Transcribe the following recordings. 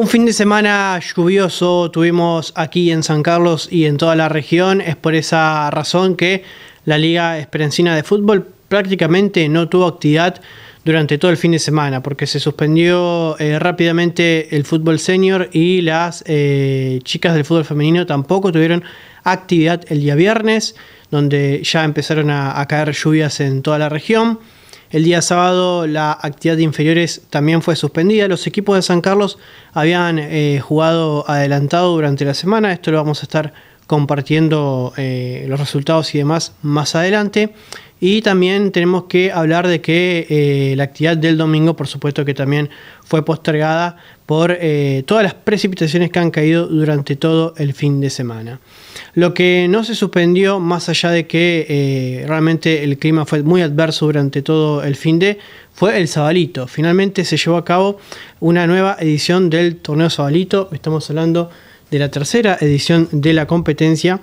Un fin de semana lluvioso tuvimos aquí en San Carlos y en toda la región. Es por esa razón que la Liga Esperencina de Fútbol prácticamente no tuvo actividad durante todo el fin de semana, porque se suspendió eh, rápidamente el fútbol senior y las eh, chicas del fútbol femenino tampoco tuvieron actividad el día viernes, donde ya empezaron a caer lluvias en toda la región. El día sábado la actividad de inferiores también fue suspendida. Los equipos de San Carlos habían eh, jugado adelantado durante la semana. Esto lo vamos a estar compartiendo eh, los resultados y demás más adelante. Y también tenemos que hablar de que eh, la actividad del domingo, por supuesto que también fue postergada por todas las precipitaciones que han caído durante todo el fin de semana. Lo que no se suspendió, más allá de que eh, realmente el clima fue muy adverso durante todo el fin de, fue el Sabalito. Finalmente se llevó a cabo una nueva edición del torneo Sabalito. Estamos hablando de la tercera edición de la competencia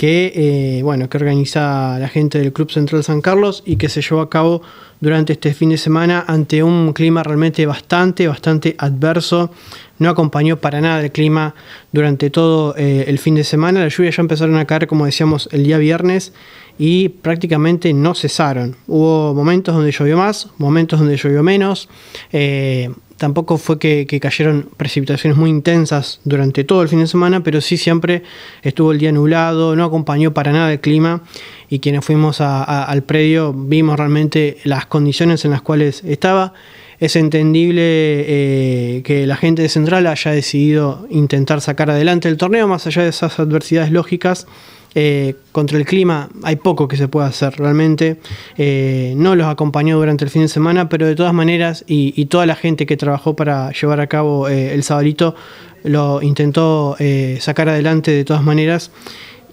que, eh, bueno, que organiza la gente del Club Central San Carlos y que se llevó a cabo durante este fin de semana ante un clima realmente bastante, bastante adverso. No acompañó para nada el clima durante todo eh, el fin de semana. Las lluvias ya empezaron a caer, como decíamos, el día viernes y prácticamente no cesaron. Hubo momentos donde llovió más, momentos donde llovió menos. Eh, tampoco fue que, cayeron precipitaciones muy intensas durante todo el fin de semana, pero sí siempre estuvo el día nublado, no acompañó para nada el clima y quienes fuimos al predio vimos realmente las condiciones en las cuales estaba. Es entendible eh, que la gente de Central haya decidido intentar sacar adelante el torneo, más allá de esas adversidades lógicas eh, contra el clima hay poco que se pueda hacer realmente. Eh, no los acompañó durante el fin de semana, pero de todas maneras, y, toda la gente que trabajó para llevar a cabo eh, el sabalito lo intentó sacar adelante de todas maneras.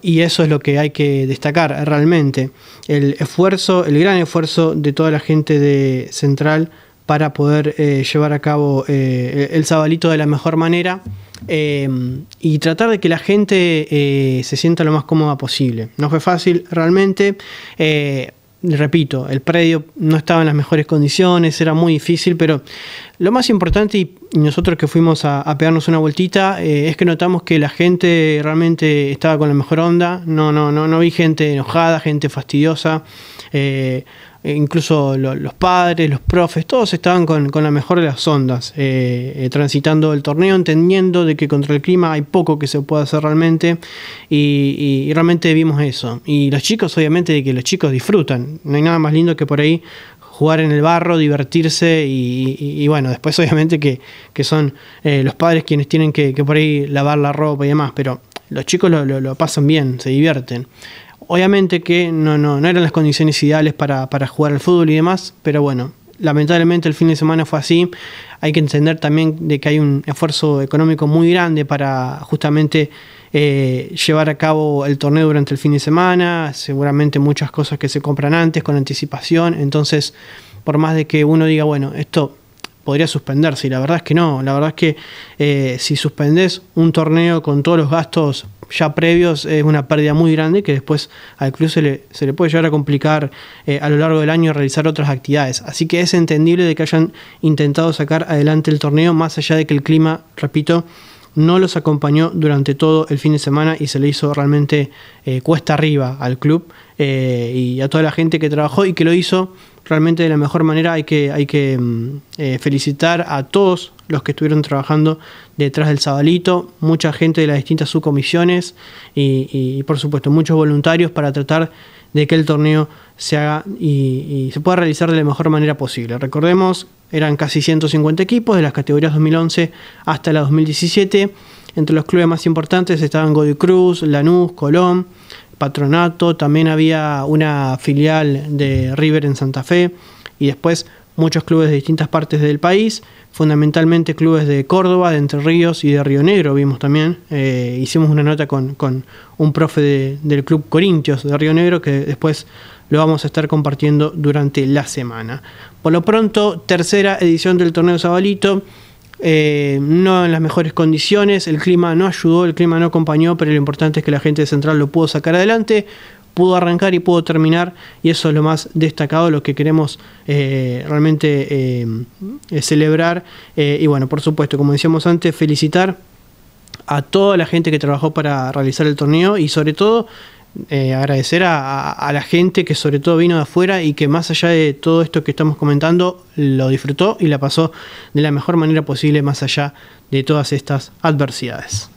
Y eso es lo que hay que destacar realmente. El esfuerzo, el gran esfuerzo de toda la gente de Central para poder eh, llevar a cabo eh, e-, el sabalito de la mejor manera em, y tratar de que la gente eh, se sienta lo más cómoda posible. No fue fácil realmente. repito, el predio no estaba en las mejores condiciones, era muy difícil, pero lo más importante, y nosotros que fuimos a, pegarnos una vueltita, es que notamos que la gente realmente estaba con la mejor onda. No, no, no, no vi gente enojada, gente fastidiosa. Eh, incluso los padres, los profes, todos estaban con, la mejor de las ondas, eh, eh, transitando el torneo, entendiendo de que contra el clima hay poco que se pueda hacer realmente y, realmente vimos eso. Y los chicos, obviamente, que los chicos disfrutan, no hay nada más lindo que por ahí jugar en el barro, divertirse y, bueno, después obviamente que, son los padres quienes tienen que, por ahí lavar la ropa y demás, pero los chicos lo, pasan bien, se divierten. Obviamente que no, no, no eran las condiciones ideales para, jugar al fútbol y demás, pero bueno, lamentablemente el fin de semana fue así. Hay que entender también de que hay un esfuerzo económico muy grande para justamente eh, llevar a cabo el torneo durante el fin de semana, seguramente muchas cosas que se compran antes con anticipación, entonces por más de que uno diga, bueno, esto podría suspenderse, y la verdad es que no, la verdad es que eh, si suspendes un torneo con todos los gastos ya previos es una pérdida muy grande que después al club se le, puede llegar a complicar eh, a lo largo del año realizar otras actividades. Así que es entendible de que hayan intentado sacar adelante el torneo, más allá de que el clima, repito, no los acompañó durante todo el fin de semana y se le hizo realmente eh, cuesta arriba al club eh, y a toda la gente que trabajó y que lo hizo realmente de la mejor manera. Hay que, hay que mm, eh, felicitar a todos los que estuvieron trabajando detrás del Sabalito, mucha gente de las distintas subcomisiones y, y por supuesto muchos voluntarios para tratar de que el torneo se haga y, se pueda realizar de la mejor manera posible. Recordemos, eran casi 150 equipos de las categorías 2011 hasta la 2017. Entre los clubes más importantes estaban Godoy Cruz, Lanús, Colón, Patronato, también había una filial de River en Santa Fe y después muchos clubes de distintas partes del país, fundamentalmente clubes de Córdoba, de Entre Ríos y de Río Negro, vimos también. Eh, hicimos una nota con, un profe del Club Corintios de Río Negro que después lo vamos a estar compartiendo durante la semana. Por lo pronto, tercera edición del torneo Zabalito. Eh, no en las mejores condiciones, el clima no ayudó, el clima no acompañó, pero lo importante es que la gente de Central lo pudo sacar adelante pudo arrancar y pudo terminar y eso es lo más destacado, lo que queremos eh, realmente eh, celebrar eh, y bueno, por supuesto, como decíamos antes, felicitar a toda la gente que trabajó para realizar el torneo y sobre todo agradecer a, la gente que sobre todo vino de afuera y que más allá de todo esto que estamos comentando, lo disfrutó y la pasó de la mejor manera posible más allá de todas estas adversidades.